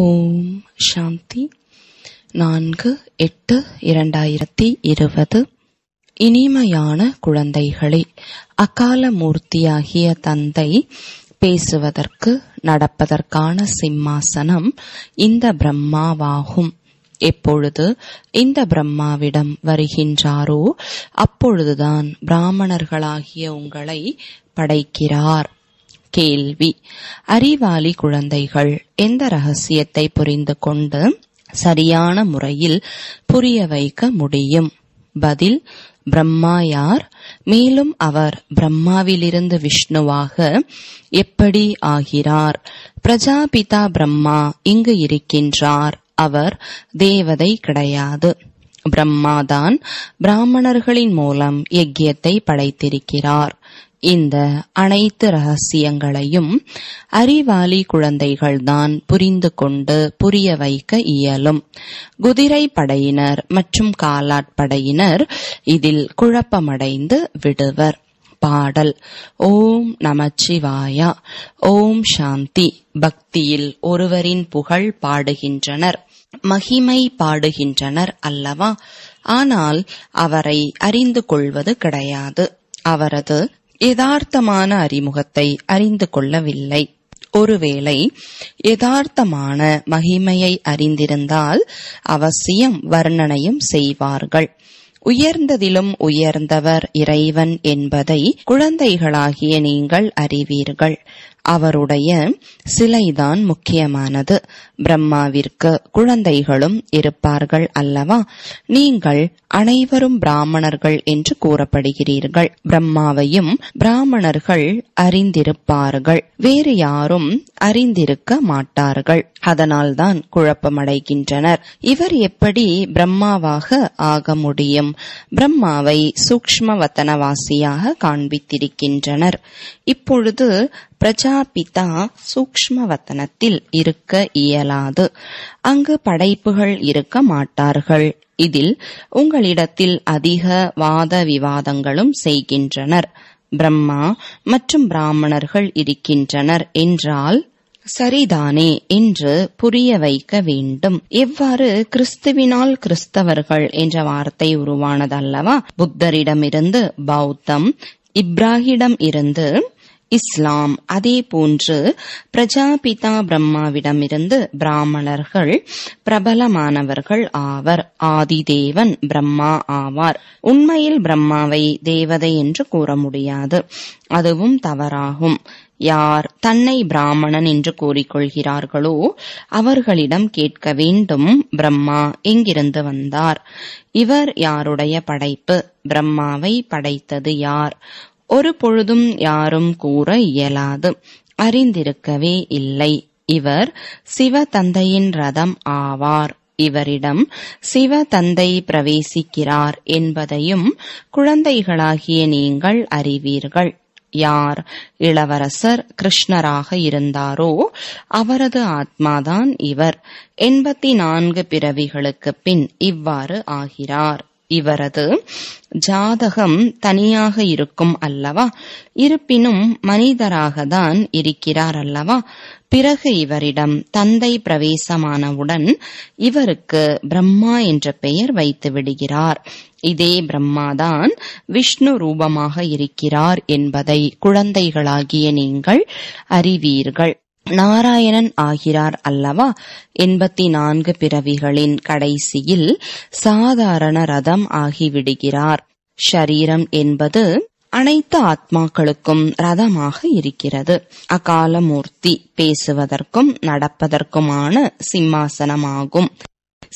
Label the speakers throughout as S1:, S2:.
S1: ஓம் சாந்தி நான்கு எட்டு இரண்டாயிரத்தி இருபது இனிமையான குழந்தைகளே அகால மூர்த்தியாகிய தந்தை பேசுவதற்கு நடப்பதற்கான சிம்மாசனம் இந்த பிரம்மாவாகும் எப்பொழுது இந்த பிரம்மாவிடம் வருகின்றாரோ அப்பொழுதுதான் பிராமணர்களாகிய உங்களை படைக்கிறார் கேள்வி அறிவாளி குழந்தைகள் எந்த ரகசியத்தை புரிந்து கொண்டு சரியான முறையில் புரிய வைக்க முடியும் பதில் பிரம்மா யார் மேலும் அவர் பிரம்மாவிலிருந்து விஷ்ணுவாக எப்படி ஆகிறார் பிரஜாபிதா பிரம்மா இங்கு இருக்கின்றார் அவர் தேவதை கிடையாது பிரம்மாதான் பிராமணர்களின் மூலம் யஜ்யத்தை படைத்திருக்கிறார் இந்த அனைத்து ரகசியங்களையும் அறிவாளி குழந்தைகள்தான் புரிந்து கொண்டு புரிய வைக்க இயலும் குதிரை படையினர் மற்றும் காலாட்படையினர் இதில் குழப்பமடைந்து விடுவர் பாடல் ஓம் நமச்சிவாயா ஓம் சாந்தி பக்தியில் ஒருவரின் புகழ் பாடுகின்றனர் மகிமை பாடுகின்றனர் அல்லவா ஆனால் அவரை அறிந்து கொள்வது கிடையாது அவரது யதார்த்தமான அறிமுகத்தை அறிந்து கொள்ளவில்லை ஒருவேளை யதார்த்தமான மகிமையை அறிந்திருந்தால் அவசியம் வர்ணனையும் செய்வார்கள் உயர்ந்ததிலும் உயர்ந்தவர் இறைவன் என்பதை குழந்தைகளாகிய நீங்கள் அறிவீர்கள் அவருடைய சிலைதான் முக்கியமானது பிரம்மாவிற்கு குழந்தைகளும் இருப்பார்கள் அல்லவா நீங்கள் அனைவரும் பிராமணர்கள் என்று கூறப்படுகிறீர்கள் பிரம்மாவையும் பிராமணர்கள் அறிந்திருப்பார்கள் வேறு யாரும் அறிந்திருக்க மாட்டார்கள் அதனால்தான் குழப்பமடைகின்றனர் இவர் எப்படி பிரம்மாவாக ஆக முடியும் பிரம்மாவை சூக்ம வத்தனவாசியாக காண்பித்திருக்கின்றனர் இப்பொழுது பிரஜாபிதா சூக்ம வத்தனத்தில் இருக்க இயலாது அங்கு படைப்புகள் இருக்க மாட்டார்கள் இதில் உங்களிடத்தில் அதிக வாத விவாதங்களும் செய்கின்றனர் பிரம்மா மற்றும் பிராமணர்கள் இருக்கின்றனர் என்றால் சரிதானே என்று புரிய வைக்க வேண்டும் இவ்வாறு கிறிஸ்துவினால் கிறிஸ்தவர்கள் என்ற வார்த்தை உருவானதல்லவா புத்தரிடமிருந்து பௌத்தம் இப்ராஹிடம் இருந்து இஸ்லாம் அதே போன்று பிரஜாபிதா பிரம்மாவிடமிருந்து பிராமணர்கள் பிரபலமானவர்கள் ஆவர் ஆதிதேவன் பிரம்மா ஆவார் உண்மையில் பிரம்மாவை தேவதை என்று கூற முடியாது அதுவும் தவறாகும் யார் தன்னை பிராமணன் என்று கூறிக்கொள்கிறார்களோ அவர்களிடம் கேட்க வேண்டும் பிரம்மா எங்கிருந்து வந்தார் இவர் யாருடைய படைப்பு பிரம்மாவை படைத்தது யார் ஒரு பொழுதும் யாரும் கூற இயலாது அறிந்திருக்கவே இல்லை இவர் சிவ தந்தையின் ரதம் ஆவார் இவரிடம் சிவ தந்தை பிரவேசிக்கிறார் என்பதையும் குழந்தைகளாகிய நீங்கள் அறிவீர்கள் யார் இளவரசர் கிருஷ்ணராக இருந்தாரோ அவரது ஆத்மாதான் இவர் எண்பத்தி நான்கு பிறவிகளுக்கு பின் இவ்வாறு ஆகிறார் இவரது ஜாதகம் தனியாக இருக்கும் அல்லவா இருப்பினும் மனிதராகத்தான் இருக்கிறார் அல்லவா பிறகு இவரிடம் தந்தை பிரவேசமானவுடன் இவருக்கு பிரம்மா என்ற பெயர் வைத்து விடுகிறார் இதே பிரம்மாதான் விஷ்ணு ரூபமாக இருக்கிறார் என்பதை குழந்தைகளாகிய நீங்கள் அறிவீர்கள் நாராயணன் ஆகிறார் அல்லவா எண்பத்தி நான்கு பிறவிகளின் கடைசியில் சாதாரண ரதம் ஆகிவிடுகிறார் ஷரீரம் என்பது அனைத்து ஆத்மாக்களுக்கும் ரதமாக இருக்கிறது அகாலமூர்த்தி பேசுவதற்கும் நடப்பதற்குமான சிம்மாசனமாகும்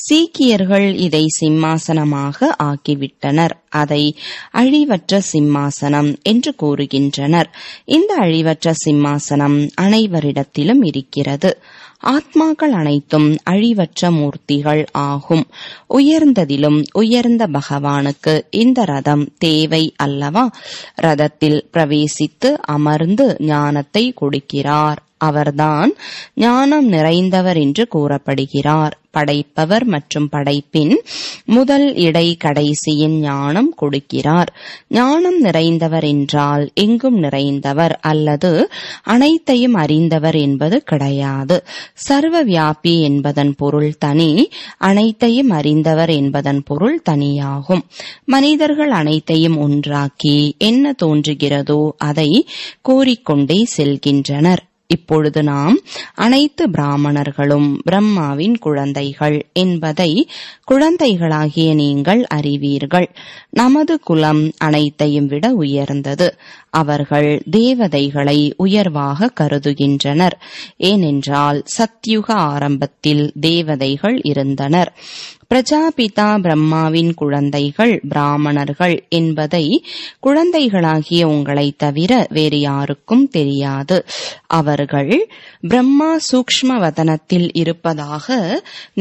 S1: சீக்கியர்கள் இதை சிம்மாசனமாக ஆக்கிவிட்டனர் அதை அழிவற்ற சிம்மாசனம் என்று கூறுகின்றனர் இந்த அழிவற்ற சிம்மாசனம் அனைவரிடத்திலும் இருக்கிறது ஆத்மாக்கள் அனைத்தும் அழிவற்ற மூர்த்திகள் ஆகும் உயர்ந்ததிலும் உயர்ந்த பகவானுக்கு இந்த ரதம் தேவை அல்லவா ரதத்தில் பிரவேசித்து அமர்ந்து ஞானத்தை கொடுக்கிறார் அவர்தான் ஞானம் நிறைந்தவர் என்று கூறப்படுகிறார் படைப்பவர் மற்றும் படைப்பின் முதல் இடை கடைசியின் ஞானம் கொடுக்கிறார் ஞானம் நிறைந்தவர் என்றால் எங்கும் நிறைந்தவர் அல்லது அனைத்தையும் அறிந்தவர் என்பது கிடையாது சர்வ வியாபி என்பதன் பொருள் தனி அனைத்தையும் அறிந்தவர் என்பதன் பொருள் தனியாகும் மனிதர்கள் அனைத்தையும் ஒன்றாக்கி என்ன தோன்றுகிறதோ அதை கோரிக்கொண்டே செல்கின்றனர் இப்பொழுது நாம் அனைத்து பிராமணர்களும் பிரம்மாவின் குழந்தைகள் என்பதை குழந்தைகளாகிய நீங்கள் அறிவீர்கள் நமது குலம் அனைத்தையும் விட உயர்ந்தது அவர்கள் தேவதைகளை உயர்வாக கருதுகின்றனர் ஏனென்றால் சத்யுக ஆரம்பத்தில் தேவதைகள் இருந்தனர் பிரஜாபிதா பிரம்மாவின் குழந்தைகள் பிராமணர்கள் என்பதை குழந்தைகளாகிய உங்களை தவிர வேறு யாருக்கும் தெரியாது அவர்கள் பிரம்மா சூக்ம வதனத்தில் இருப்பதாக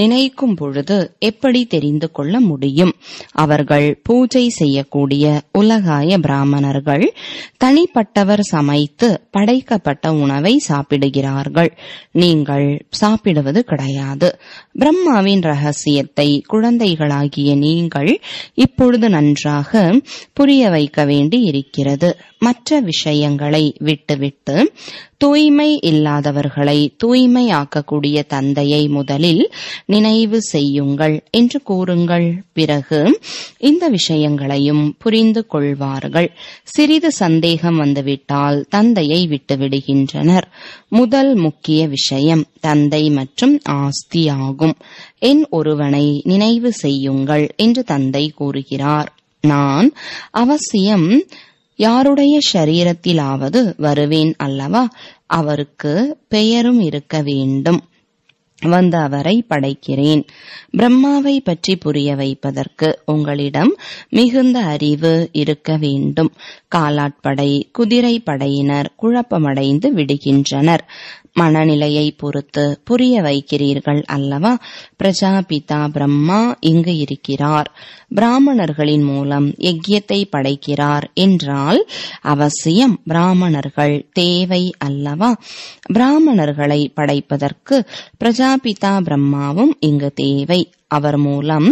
S1: நினைக்கும் பொழுது எப்படி தெரிந்து கொள்ள முடியும் அவர்கள் பூஜை செய்யக்கூடிய உலகாய பிராமணர்கள் தனிப்பட்டவர் சமைத்து படைக்கப்பட்ட உணவை சாப்பிடுகிறார்கள் நீங்கள் சாப்பிடுவது கிடையாது பிரம்மாவின் ரகசியத்தை குழந்தைகளாகிய நீங்கள் இப்பொழுது நன்றாக புரிய வைக்க வேண்டி இருக்கிறது மற்ற விஷயங்களை விட்டுவிட்டு தூய்மை இல்லாதவர்களை தூய்மையாக்கக்கூடிய தந்தையை முதலில் நினைவு செய்யுங்கள் என்று கூறுங்கள் பிறகு இந்த விஷயங்களையும் புரிந்து கொள்வார்கள் சிறிது சந்தேகம் வந்துவிட்டால் தந்தையை விட்டுவிடுகின்றனர் முதல் முக்கிய விஷயம் தந்தை மற்றும் ஆஸ்தி ஆகும் என் ஒருவனை நினைவு செய்யுங்கள் என்று தந்தை கூறுகிறார் நான் அவசியம் யாருடைய ஷரீரத்திலாவது வருவேன் அல்லவா அவருக்கு பெயரும் இருக்க வேண்டும் வந்து அவரை படைக்கிறேன் பிரம்மாவை பற்றி புரிய வைப்பதற்கு உங்களிடம் மிகுந்த அறிவு இருக்க வேண்டும் காலாட்படை குதிரை படையினர் குழப்பமடைந்து விடுகின்றனர் மனநிலையை பொறுத்து புரிய வைக்கிறீர்கள் அல்லவா பிரஜாபிதா பிரம்மா இங்கு இருக்கிறார் பிராமணர்களின் மூலம் யஜ்யத்தை படைக்கிறார் என்றால் அவசியம் பிராமணர்கள் தேவை அல்லவா பிராமணர்களை படைப்பதற்கு பிரஜாபிதா பிரம்மாவும் இங்கு தேவை அவர் மூலம்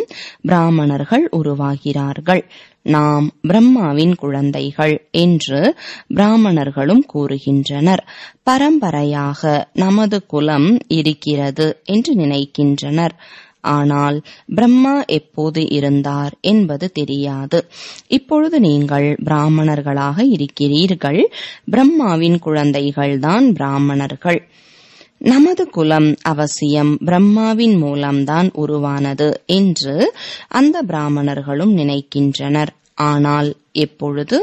S1: பிராமணர்கள் உருவாகிறார்கள் நாம் பிரம்மாவின் குழந்தைகள் என்று பிராமணர்களும் கூறுகின்றனர் பரம்பரையாக நமது குலம் இருக்கிறது என்று நினைக்கின்றனர் ஆனால் பிரம்மா எப்போது இருந்தார் என்பது தெரியாது இப்பொழுது நீங்கள் பிராமணர்களாக இருக்கிறீர்கள் பிரம்மாவின் குழந்தைகள்தான் பிராமணர்கள் நமது குலம் அவசியம் பிரம்மாவின் மூலம்தான் உருவானது என்று அந்த பிராமணர்களும் நினைக்கின்றனர் ஆனால் எப்பொழுது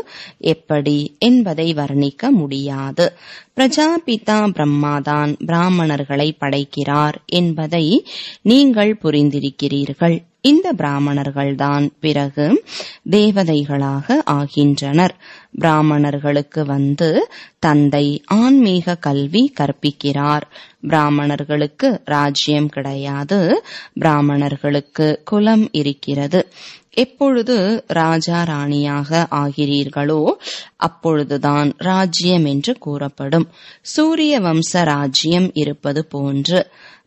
S1: எப்படி என்பதை வர்ணிக்க முடியாது பிரஜாபிதா பிரம்மாதான் பிராமணர்களை படைக்கிறார் என்பதை நீங்கள் புரிந்திருக்கிறீர்கள் இந்த பிராமணர்கள்தான் பிறகு தேவதைகளாக ஆகின்றனர் பிராமணர்களுக்கு வந்து தந்தை ஆன்மீக கல்வி கற்பிக்கிறார் பிராமணர்களுக்கு ராஜ்யம் கிடையாது பிராமணர்களுக்கு குலம் இருக்கிறது எப்பொழுது ராஜா ராணியாக ஆகிறீர்களோ அப்பொழுதுதான் ராஜ்யம் என்று கூறப்படும் சூரிய வம்ச ராஜ்யம் இருப்பது போன்று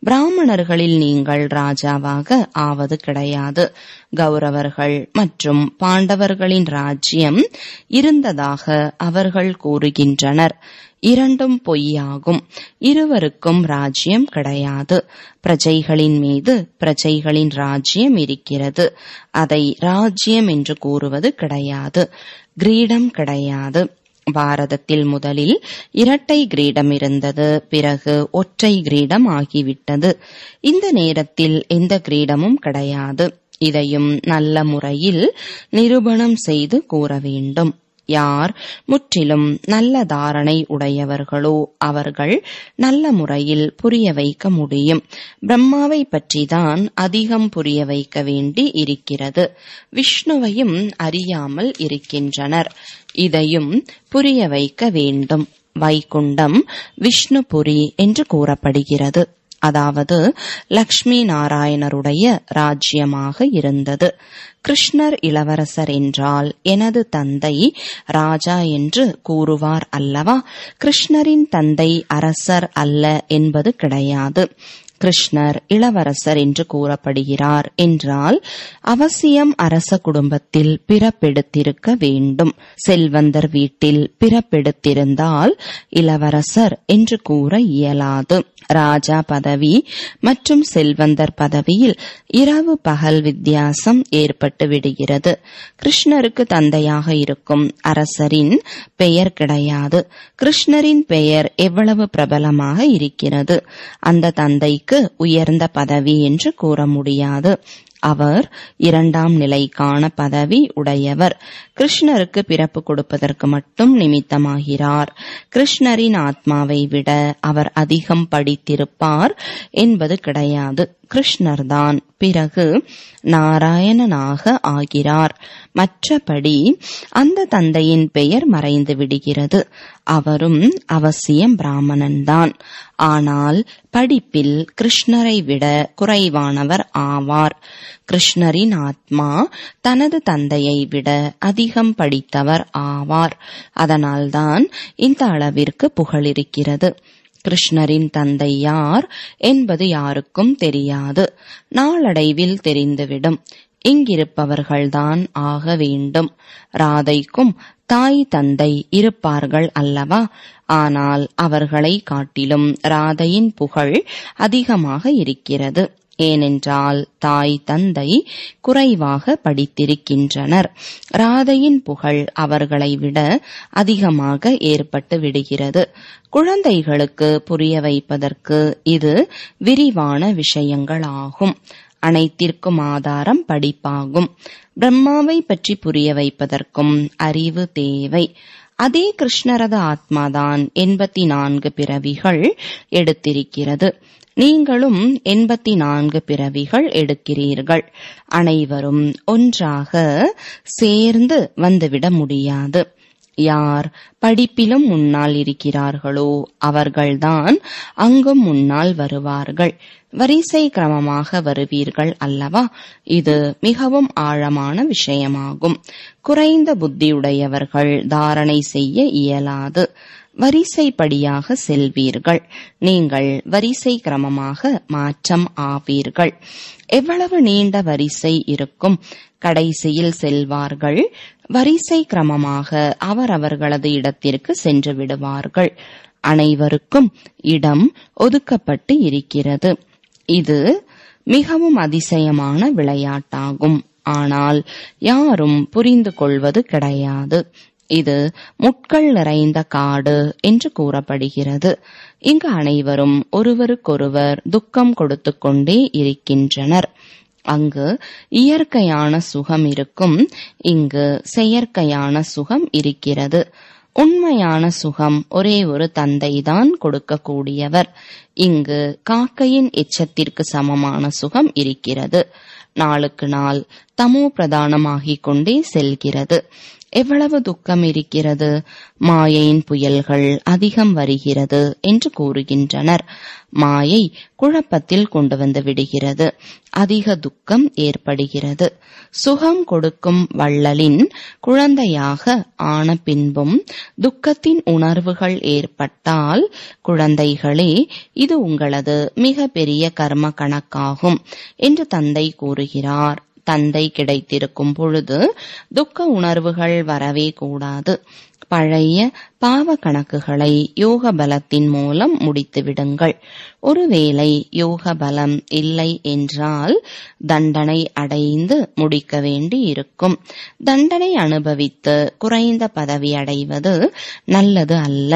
S1: பிராமணர்களில் நீங்கள் ராஜாவாக ஆவது கிடையாது கௌரவர்கள் மற்றும் பாண்டவர்களின் ராஜ்யம் இருந்ததாக அவர்கள் கூறுகின்றனர் இரண்டும் பொய்யாகும் இருவருக்கும் ராஜ்யம் கிடையாது பிரஜைகளின் மீது பிரஜைகளின் ராஜ்யம் இருக்கிறது அதை ராஜ்யம் என்று கூறுவது கிடையாது கிரீடம் கிடையாது பாரதத்தில் முதலில் இரட்டை கிரீடம் இருந்தது பிறகு ஒற்றை கிரீடம் ஆகிவிட்டது இந்த நேரத்தில் எந்த கிரீடமும் கிடையாது இதையும் நல்ல முறையில் நிரூபணம் செய்து கூற வேண்டும் யார் முற்றிலும் நல்ல தாரணை உடையவர்களோ அவர்கள் நல்ல முறையில் புரிய வைக்க முடியும் பிரம்மாவை பற்றிதான் அதிகம் புரிய வைக்க வேண்டி இருக்கிறது விஷ்ணுவையும் அறியாமல் இருக்கின்றனர் இதையும் புரிய வைக்க வேண்டும் வைகுண்டம் விஷ்ணுபுரி என்று கூறப்படுகிறது அதாவது லக்ஷ்மி நாராயணருடைய ராஜ்யமாக இருந்தது கிருஷ்ணர் இளவரசர் என்றால் எனது தந்தை ராஜா என்று கூறுவார் அல்லவா கிருஷ்ணரின் தந்தை அரசர் அல்ல என்பது கிடையாது கிருஷ்ணர் இளவரசர் என்று கூறப்படுகிறார் என்றால் அவசியம் அரச குடும்பத்தில் பிறப்பெடுத்திருக்க வேண்டும் செல்வந்தர் வீட்டில் பிறப்பெடுத்திருந்தால் இளவரசர் என்று கூற இயலாது ராஜா பதவி மற்றும் செல்வந்தர் பதவியில் இரவு பகல் வித்தியாசம் ஏற்பட்டு விடுகிறது கிருஷ்ணருக்கு தந்தையாக இருக்கும் அரசரின் பெயர் கிடையாது கிருஷ்ணரின் பெயர் எவ்வளவு பிரபலமாக இருக்கிறது அந்த தந்தைக்கு அவருக்கு உயர்ந்த பதவி என்று கூற முடியாது அவர் இரண்டாம் நிலைக்கான பதவி உடையவர் கிருஷ்ணருக்கு பிறப்பு கொடுப்பதற்கு மட்டும் நிமித்தமாகிறார் கிருஷ்ணரின் ஆத்மாவை விட அவர் அதிகம் படித்திருப்பார் என்பது கிடையாது கிருஷ்ணர்தான் பிறகு நாராயணனாக ஆகிறார் மற்றபடி அந்த தந்தையின் பெயர் மறைந்து விடுகிறது அவரும் அவசியம் பிராமணன்தான் ஆனால் படிப்பில் கிருஷ்ணரை விட குறைவானவர் ஆவார் கிருஷ்ணரின் ஆத்மா தனது தந்தையை விட அதிகம் படித்தவர் ஆவார் அதனால்தான் இந்த அளவிற்கு புகழிருக்கிறது கிருஷ்ணரின் தந்தை யார் என்பது யாருக்கும் தெரியாது நாளடைவில் தெரிந்துவிடும் இங்கிருப்பவர்கள்தான் ஆக வேண்டும் ராதைக்கும் தாய் தந்தை இருப்பார்கள் அல்லவா ஆனால் அவர்களை காட்டிலும் ராதையின் புகழ் அதிகமாக இருக்கிறது ஏனென்றால் தாய் தந்தை குறைவாக படித்திருக்கின்றனர் ராதையின் புகழ் அவர்களை விட அதிகமாக ஏற்பட்டு விடுகிறது குழந்தைகளுக்கு புரிய வைப்பதற்கு இது விரிவான விஷயங்களாகும் அனைத்திற்கும் ஆதாரம் படிப்பாகும் பிரம்மாவை பற்றி புரிய வைப்பதற்கும் அறிவு தேவை அதே கிருஷ்ணரத ஆத்மாதான் எண்பத்தி நான்கு பிறவிகள் எடுத்திருக்கிறது நீங்களும் எண்பத்தி நான்கு பிறவிகள் எடுக்கிறீர்கள் அனைவரும் ஒன்றாக சேர்ந்து வந்துவிட முடியாது யார் படிப்பிலும் முன்னால் இருக்கிறார்களோ அவர்கள்தான் அங்கும் முன்னால் வருவார்கள் வரிசை கிரமமாக வருவீர்கள் அல்லவா இது மிகவும் ஆழமான விஷயமாகும் குறைந்த புத்தியுடையவர்கள் தாரணை செய்ய இயலாது வரிசைப்படியாக செல்வீர்கள் நீங்கள் வரிசை கிரமமாக மாற்றம் ஆவீர்கள் எவ்வளவு நீண்ட வரிசை இருக்கும் கடைசியில் செல்வார்கள் வரிசை கிரமமாக அவரவர்களது இடத்திற்கு சென்று விடுவார்கள் அனைவருக்கும் இடம் ஒதுக்கப்பட்டு இருக்கிறது இது மிகவும் அதிசயமான விளையாட்டாகும் ஆனால் யாரும் புரிந்து கொள்வது கிடையாது இது முட்கள் நிறைந்த காடு என்று கூறப்படுகிறது இங்கு அனைவரும் ஒருவருக்கொருவர் துக்கம் கொடுத்து கொண்டே இருக்கின்றனர் அங்கு இயற்கையான சுகம் இருக்கும் இங்கு செயற்கையான சுகம் இருக்கிறது உண்மையான சுகம் ஒரே ஒரு தந்தைதான் கொடுக்கக்கூடியவர் இங்கு காக்கையின் எச்சத்திற்கு சமமான சுகம் இருக்கிறது நாளுக்கு நாள் தமோ பிரதானமாகிக் கொண்டே செல்கிறது எவ்வளவு துக்கம் இருக்கிறது மாயையின் புயல்கள் அதிகம் வருகிறது என்று கூறுகின்றனர் மாயை குழப்பத்தில் கொண்டு வந்து விடுகிறது அதிக துக்கம் ஏற்படுகிறது சுகம் கொடுக்கும் வள்ளலின் குழந்தையாக ஆன பின்பும் துக்கத்தின் உணர்வுகள் ஏற்பட்டால் குழந்தைகளே இது உங்களது மிக பெரிய கர்ம கணக்காகும் என்று தந்தை கூறுகிறார் தந்தை கிடைத்திருக்கும் பொழுது துக்க உணர்வுகள் வரவே கூடாது பழைய பாவ கணக்குகளை யோக பலத்தின் மூலம் முடித்து விடுங்கள் ஒருவேளை யோக பலம் இல்லை என்றால் தண்டனை அடைந்து முடிக்க வேண்டி இருக்கும் தண்டனை அனுபவித்து குறைந்த பதவி அடைவது நல்லது அல்ல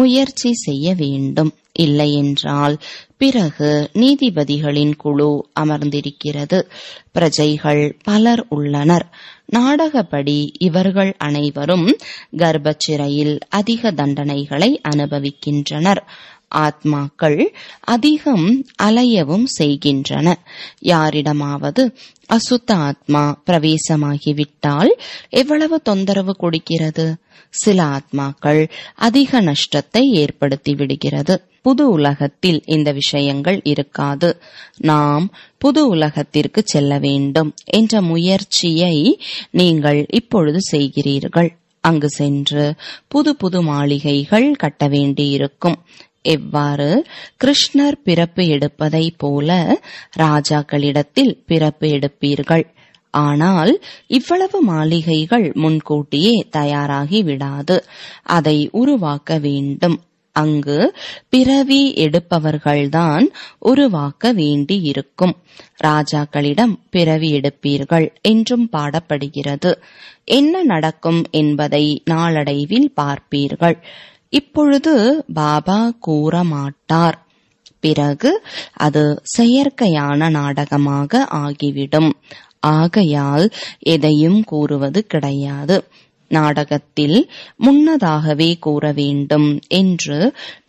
S1: முயற்சி செய்ய வேண்டும் இல்லையென்றால் பிறகு நீதிபதிகளின் குழு அமர்ந்திருக்கிறது பிரஜைகள் பலர் உள்ளனர் நாடகப்படி இவர்கள் அனைவரும் கர்ப்பச்சிறையில் அதிக தண்டனைகளை அனுபவிக்கின்றனர் ஆத்மாக்கள் அதிகம் அலையவும் செய்கின்றன யாரிடமாவது அசுத்த ஆத்மா பிரவேசமாகிவிட்டால் எவ்வளவு தொந்தரவு கொடுக்கிறது சில ஆத்மாக்கள் அதிக நஷ்டத்தை ஏற்படுத்தி விடுகிறது புது உலகத்தில் இந்த விஷயங்கள் இருக்காது நாம் புது உலகத்திற்கு செல்ல வேண்டும் என்ற முயற்சியை நீங்கள் இப்பொழுது செய்கிறீர்கள் அங்கு சென்று புது புது மாளிகைகள் கட்ட வேண்டியிருக்கும் எவ்வாறு கிருஷ்ணர் பிறப்பு எடுப்பதைப் போல ராஜாக்களிடத்தில் பிறப்பு எடுப்பீர்கள் ஆனால் இவ்வளவு மாளிகைகள் முன்கூட்டியே தயாராகி விடாது அதை உருவாக்க வேண்டும் அங்கு பிறவி எடுப்பவர்கள்தான் உருவாக்க வேண்டியிருக்கும் ராஜாக்களிடம் பிறவி எடுப்பீர்கள் என்றும் பாடப்படுகிறது என்ன நடக்கும் என்பதை நாளடைவில் பார்ப்பீர்கள் இப்பொழுது பாபா கூற மாட்டார் பிறகு அது செயற்கையான நாடகமாக ஆகிவிடும் ஆகையால் எதையும் கூறுவது கிடையாது நாடகத்தில் முன்னதாகவே கூற வேண்டும் என்று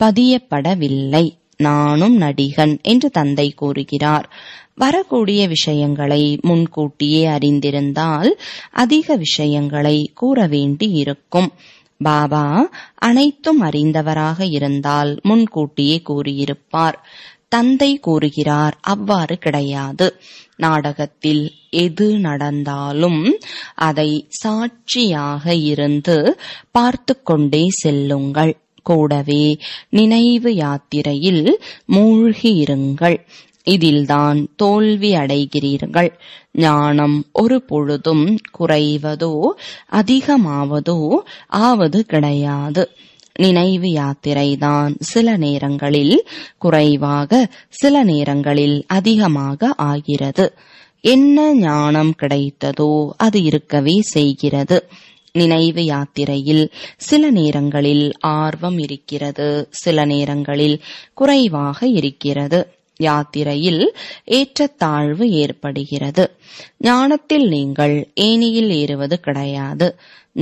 S1: பதியப்படவில்லை நானும் நடிகன் என்று தந்தை கூறுகிறார் வரக்கூடிய விஷயங்களை முன்கூட்டியே அறிந்திருந்தால் அதிக விஷயங்களை கூற வேண்டி இருக்கும் பாபா அனைத்தும் அறிந்தவராக இருந்தால் முன்கூட்டியே கூறியிருப்பார் தந்தை கூறுகிறார் அவ்வாறு கிடையாது நாடகத்தில் எது நடந்தாலும் அதை சாட்சியாக இருந்து பார்த்து கொண்டே செல்லுங்கள் கூடவே நினைவு யாத்திரையில் மூழ்கியிருங்கள் இதில்தான் தோல்வி அடைகிறீர்கள் ஞானம் ஒரு பொழுதும் குறைவதோ அதிகமாவதோ ஆவது கிடையாது நினைவு யாத்திரைதான் சில நேரங்களில் குறைவாக சில நேரங்களில் அதிகமாக ஆகிறது என்ன ஞானம் கிடைத்ததோ அது இருக்கவே செய்கிறது நினைவு யாத்திரையில் சில நேரங்களில் ஆர்வம் இருக்கிறது சில நேரங்களில் குறைவாக இருக்கிறது யாத்திரையில் ஏற்றத்தாழ்வு ஏற்படுகிறது ஞானத்தில் நீங்கள் ஏனியில் ஏறுவது கிடையாது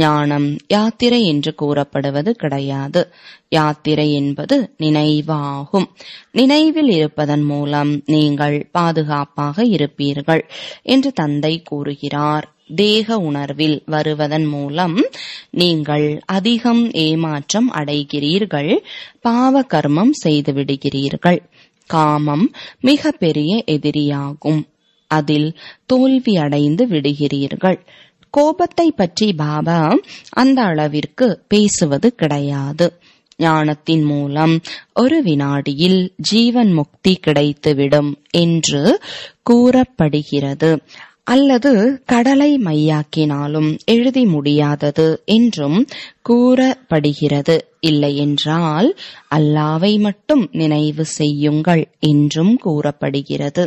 S1: ஞானம் யாத்திரை என்று கூறப்படுவது கிடையாது யாத்திரை என்பது நினைவாகும் நினைவில் இருப்பதன் மூலம் நீங்கள் பாதுகாப்பாக இருப்பீர்கள் என்று தந்தை கூறுகிறார் தேக உணர்வில் வருவதன் மூலம் நீங்கள் அதிகம் ஏமாற்றம் அடைகிறீர்கள் பாவ கர்மம் செய்து விடுகிறீர்கள் காமம் மிக பெரிய எதிரியாகும் அதில் தோல்வி அடைந்து விடுகிறீர்கள் கோபத்தை பற்றி பாபா அந்த அளவிற்கு பேசுவது கிடையாது ஞானத்தின் மூலம் ஒரு வினாடியில் ஜீவன் முக்தி கிடைத்துவிடும் என்று கூறப்படுகிறது அல்லது கடலை மையாக்கினாலும் எழுதி முடியாதது என்றும் கூறப்படுகிறது இல்லையென்றால் அல்லாவை மட்டும் நினைவு செய்யுங்கள் என்றும் கூறப்படுகிறது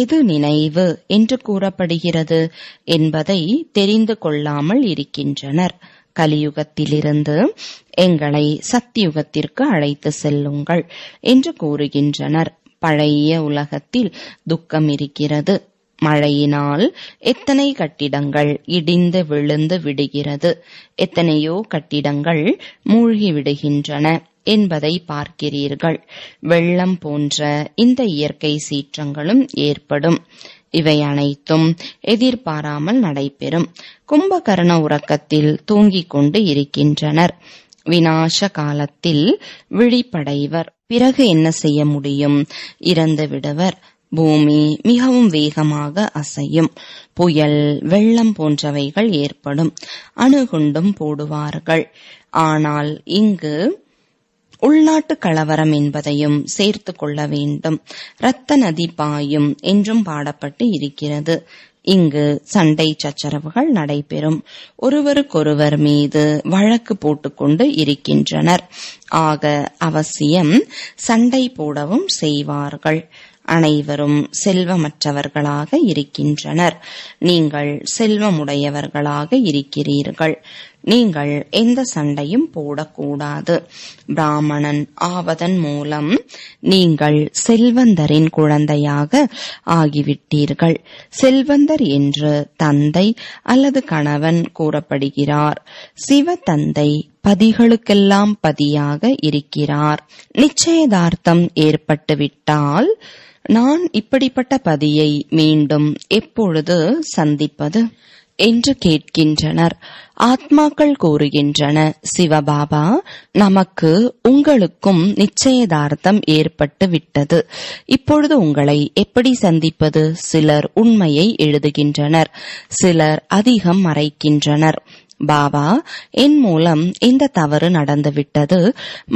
S1: எது நினைவு என்று கூறப்படுகிறது என்பதை தெரிந்து கொள்ளாமல் இருக்கின்றனர் கலியுகத்திலிருந்து எங்களை சத்தியுகத்திற்கு அழைத்து செல்லுங்கள் என்று கூறுகின்றனர் பழைய உலகத்தில் துக்கம் இருக்கிறது மழையினால் எத்தனை கட்டிடங்கள் இடிந்து விழுந்து விடுகிறது எத்தனையோ கட்டிடங்கள் மூழ்கி விடுகின்றன என்பதை பார்க்கிறீர்கள் வெள்ளம் போன்ற இந்த இயற்கை சீற்றங்களும் ஏற்படும் இவை அனைத்தும் எதிர்பாராமல் நடைபெறும் கும்பகர்ண உறக்கத்தில் தூங்கிக் கொண்டு இருக்கின்றனர் விநாச காலத்தில் விழிப்படைவர் பிறகு என்ன செய்ய முடியும் இறந்து விடுவர் பூமி மிகவும் வேகமாக அசையும் புயல் வெள்ளம் போன்றவைகள் ஏற்படும் அணுகுண்டும் போடுவார்கள் ஆனால் இங்கு உள்நாட்டு கலவரம் என்பதையும் சேர்த்து கொள்ள வேண்டும் இரத்த நதி பாயும் என்றும் பாடப்பட்டு இருக்கிறது இங்கு சண்டை சச்சரவுகள் நடைபெறும் ஒருவருக்கொருவர் மீது வழக்கு போட்டுக்கொண்டு இருக்கின்றனர் ஆக அவசியம் சண்டை போடவும் செய்வார்கள் அனைவரும் செல்வமற்றவர்களாக இருக்கின்றனர் நீங்கள் செல்வமுடையவர்களாக இருக்கிறீர்கள் நீங்கள் எந்த சண்டையும் போடக்கூடாது பிராமணன் ஆவதன் மூலம் நீங்கள் செல்வந்தரின் குழந்தையாக ஆகிவிட்டீர்கள் செல்வந்தர் என்று தந்தை அல்லது கணவன் கூறப்படுகிறார் சிவ தந்தை பதிகளுக்கெல்லாம் பதியாக இருக்கிறார் நிச்சயதார்த்தம் ஏற்பட்டுவிட்டால் நான் இப்படிப்பட்ட பதியை மீண்டும் எப்பொழுது சந்திப்பது என்று கேட்கின்றனர் ஆத்மாக்கள் கூறுகின்றன சிவபாபா நமக்கு உங்களுக்கும் நிச்சயதார்த்தம் ஏற்பட்டு விட்டது இப்பொழுது உங்களை எப்படி சந்திப்பது சிலர் உண்மையை எழுதுகின்றனர் சிலர் அதிகம் மறைக்கின்றனர் பாபா என் மூலம் இந்த தவறு நடந்துவிட்டது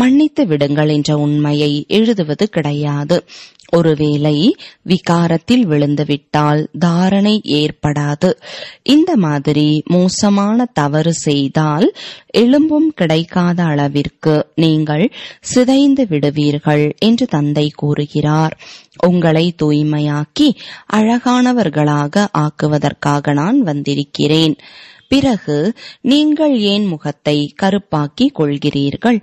S1: மன்னித்து விடுங்கள் என்ற உண்மையை எழுதுவது கிடையாது ஒருவேளை விகாரத்தில் விழுந்துவிட்டால் தாரணை ஏற்படாது இந்த மாதிரி மோசமான தவறு செய்தால் எலும்பும் கிடைக்காத அளவிற்கு நீங்கள் சிதைந்து விடுவீர்கள் என்று தந்தை கூறுகிறார் உங்களை தூய்மையாக்கி அழகானவர்களாக ஆக்குவதற்காக நான் வந்திருக்கிறேன் பிறகு நீங்கள் ஏன் முகத்தை கருப்பாக்கி கொள்கிறீர்கள்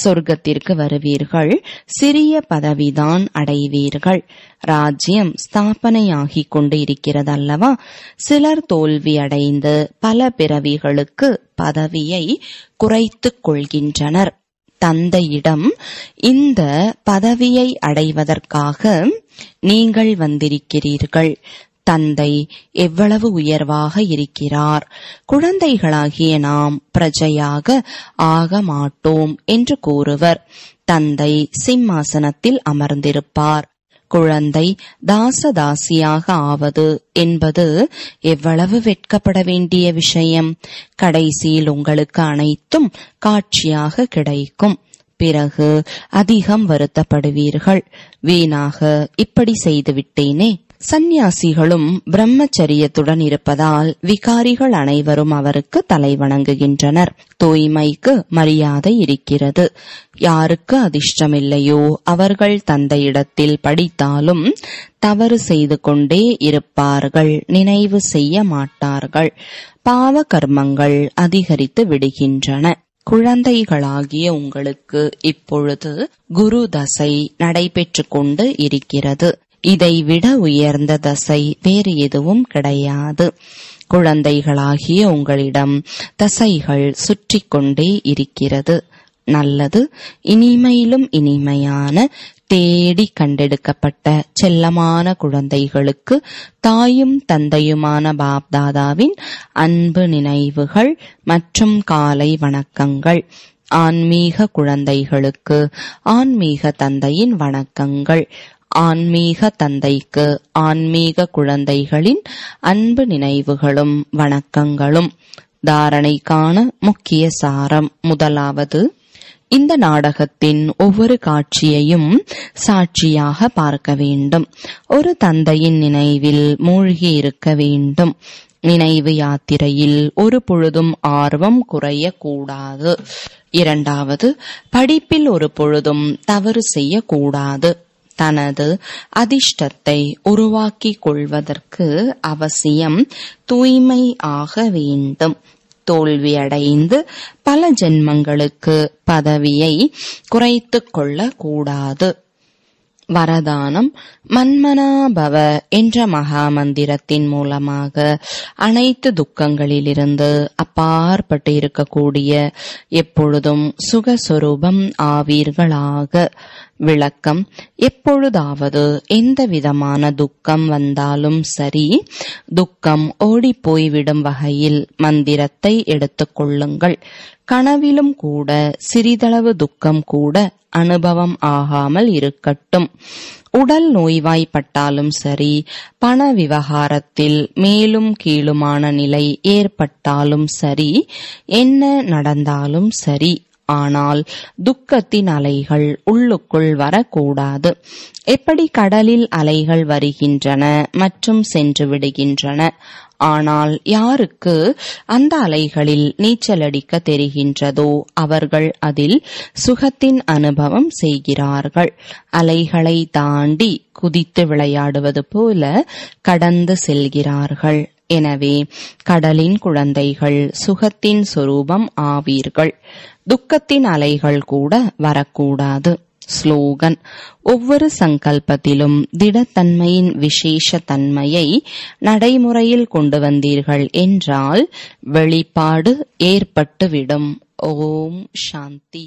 S1: சொர்க்கத்திற்கு வருவீர்கள் சிறிய பதவிதான் அடைவீர்கள் ராஜ்யம் ஸ்தாபனையாகிக் கொண்டு இருக்கிறதல்லவா சிலர் தோல்வி அடைந்து பல பிறவிகளுக்கு பதவியை குறைத்துக் கொள்கின்றனர் தந்தையிடம் இந்த பதவியை அடைவதற்காக நீங்கள் வந்திருக்கிறீர்கள் தந்தை எவ்வளவு உயர்வாக இருக்கிறார் குழந்தைகளாகிய நாம் பிரஜையாக ஆக மாட்டோம் என்று கூறுவர் தந்தை சிம்மாசனத்தில் அமர்ந்திருப்பார் குழந்தை தாசதாசியாக ஆவது என்பது எவ்வளவு வெட்கப்பட வேண்டிய விஷயம் கடைசியில் உங்களுக்கு அனைத்தும் காட்சியாக கிடைக்கும் பிறகு அதிகம் வருத்தப்படுவீர்கள் வீணாக இப்படி செய்துவிட்டேனே சந்நியாசிகளும் பிரம்மச்சரியத்துடன் இருப்பதால் விகாரிகள் அனைவரும் அவருக்கு தலை வணங்குகின்றனர் தூய்மைக்கு மரியாதை இருக்கிறது யாருக்கு அதிர்ஷ்டமில்லையோ அவர்கள் தந்த இடத்தில் படித்தாலும் தவறு செய்து கொண்டே இருப்பார்கள் நினைவு செய்ய மாட்டார்கள் பாவ கர்மங்கள் அதிகரித்து விடுகின்றன குழந்தைகளாகிய உங்களுக்கு இப்பொழுது குரு தசை நடைபெற்று கொண்டு இருக்கிறது இதை விட உயர்ந்த தசை வேறு எதுவும் கிடையாது குழந்தைகளாகிய உங்களிடம் தசைகள் சுற்றி கொண்டே இருக்கிறது நல்லது இனிமையிலும் இனிமையான தேடி கண்டெடுக்கப்பட்ட செல்லமான குழந்தைகளுக்கு தாயும் தந்தையுமான பாப்தாதாவின் அன்பு நினைவுகள் மற்றும் காலை வணக்கங்கள் ஆன்மீக குழந்தைகளுக்கு ஆன்மீக தந்தையின் வணக்கங்கள் ஆன்மீக தந்தைக்கு ஆன்மீக குழந்தைகளின் அன்பு நினைவுகளும் வணக்கங்களும் தாரணைக்கான முக்கிய சாரம் முதலாவது இந்த நாடகத்தின் ஒவ்வொரு காட்சியையும் சாட்சியாக பார்க்க வேண்டும் ஒரு தந்தையின் நினைவில் மூழ்கி இருக்க வேண்டும் நினைவு யாத்திரையில் ஒரு பொழுதும் ஆர்வம் குறையக்கூடாது இரண்டாவது படிப்பில் ஒரு பொழுதும் தவறு செய்யக்கூடாது தனது அதிர்ஷ்டத்தை உருவாக்கிக் கொள்வதற்கு அவசியம் தூய்மை ஆக வேண்டும் தோல்வியடைந்து பல ஜென்மங்களுக்கு பதவியை குறைத்து கொள்ளக்கூடாது வரதானம் மன்மனாபவ என்ற மகா மந்திரத்தின் மூலமாக அனைத்து துக்கங்களிலிருந்து அப்பாற்பட்டு இருக்கக்கூடிய எப்பொழுதும் சுகஸ்வரூபம் ஆவீர்களாக விளக்கம் எப்பொழுதாவது எந்த விதமான துக்கம் வந்தாலும் சரி துக்கம் ஓடிப்போய்விடும் வகையில் மந்திரத்தை எடுத்துக்கொள்ளுங்கள் கனவிலும் கூட சிறிதளவு துக்கம் கூட அனுபவம் ஆகாமல் இருக்கட்டும் உடல் நோய்வாய்ப்பட்டாலும் சரி பண விவகாரத்தில் மேலும் கீழுமான நிலை ஏற்பட்டாலும் சரி என்ன நடந்தாலும் சரி ஆனால் துக்கத்தின் அலைகள் உள்ளுக்குள் வரக்கூடாது எப்படி கடலில் அலைகள் வருகின்றன மற்றும் சென்று விடுகின்றன ஆனால் யாருக்கு அந்த அலைகளில் நீச்சலடிக்க தெரிகின்றதோ அவர்கள் அதில் சுகத்தின் அனுபவம் செய்கிறார்கள் அலைகளை தாண்டி குதித்து விளையாடுவது போல கடந்து செல்கிறார்கள் எனவே கடலின் குழந்தைகள் சுகத்தின் சுரூபம் ஆவீர்கள் துக்கத்தின் அலைகள் கூட வரக்கூடாது ஸ்லோகன் ஒவ்வொரு சங்கல்பத்திலும் திடத்தன்மையின் விசேஷ தன்மையை நடைமுறையில் கொண்டு வந்தீர்கள் என்றால் வெளிப்பாடு ஏற்பட்டுவிடும் ஓம் சாந்தி